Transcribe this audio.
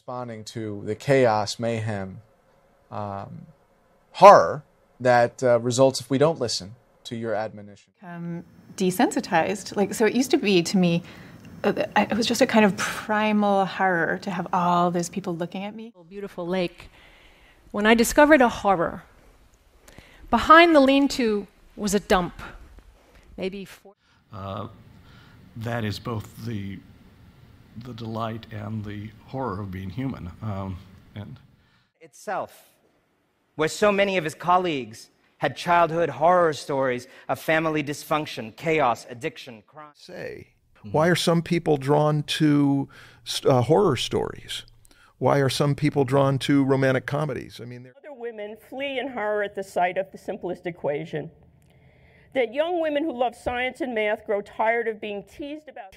responding to the chaos, mayhem, um, horror that uh, results if we don't listen to your admonition. Um, desensitized, like so, it used to be to me. Uh, it was just a kind of primal horror to have all those people looking at me. Beautiful lake. When I discovered a horror, behind the lean-to was a dump, maybe four. Uh, that is both the the delight and the horror of being human. Um, and itself, where so many of his colleagues had childhood horror stories of family dysfunction, chaos, addiction, crime. Say, why are some people drawn to uh, horror stories? Why are some people drawn to romantic comedies? I mean, other women flee in horror at the sight of the simplest equation. That young women who love science and math grow tired of being teased about.